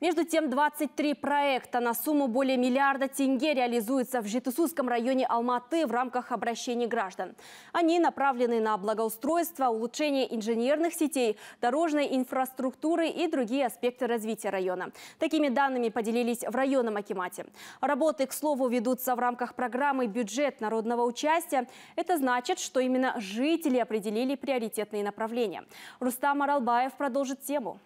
Между тем, 23 проекта на сумму более миллиарда тенге реализуются в Житусусском районе Алматы в рамках обращений граждан. Они направлены на благоустройство, улучшение инженерных сетей, дорожной инфраструктуры и другие аспекты развития района. Такими данными поделились в районном Акимате. Работы, к слову, ведутся в рамках программы «Бюджет народного участия». Это значит, что именно жители определили приоритетные направления. Рустам Аралбаев продолжит тему.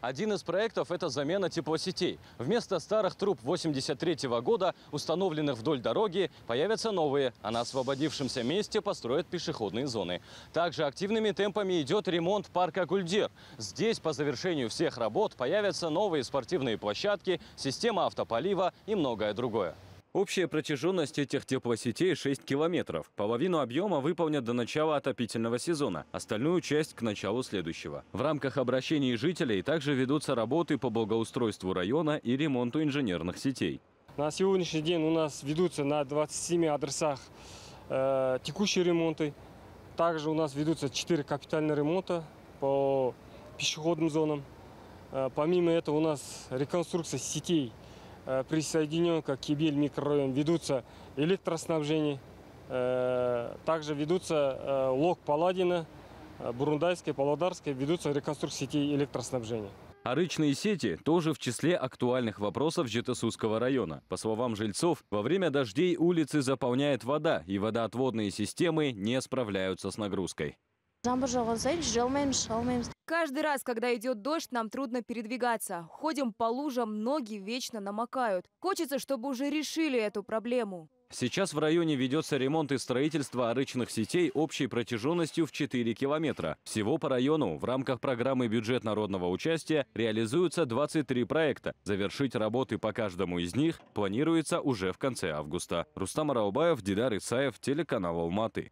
Один из проектов – это замена теплосетей. Вместо старых труб 83 -го года, установленных вдоль дороги, появятся новые, а на освободившемся месте построят пешеходные зоны. Также активными темпами идет ремонт парка Гульдир. Здесь по завершению всех работ появятся новые спортивные площадки, система автополива и многое другое. Общая протяженность этих теплосетей 6 километров. Половину объема выполнят до начала отопительного сезона, остальную часть к началу следующего. В рамках обращений жителей также ведутся работы по благоустройству района и ремонту инженерных сетей. На сегодняшний день у нас ведутся на 27 адресах э, текущие ремонты. Также у нас ведутся 4 капитальные ремонта по пешеходным зонам. Э, помимо этого у нас реконструкция сетей – Э, присоединен к Кибель микрорайон, ведутся электроснабжение, э, также ведутся э, лог Паладина, Бурундайской, Павлодарской, ведутся реконструкции сетей электроснабжения. А рычные сети тоже в числе актуальных вопросов Жетесусского района. По словам жильцов, во время дождей улицы заполняет вода, и водоотводные системы не справляются с нагрузкой. Каждый раз, когда идет дождь, нам трудно передвигаться. Ходим по лужам, ноги вечно намокают. Хочется, чтобы уже решили эту проблему. Сейчас в районе ведется ремонт и строительство арычных сетей общей протяженностью в 4 километра. Всего по району в рамках программы «Бюджет народного участия» реализуются 23 проекта. Завершить работы по каждому из них планируется уже в конце августа. Рустам Раубаев, Дидар Исаев, телеканал «Алматы».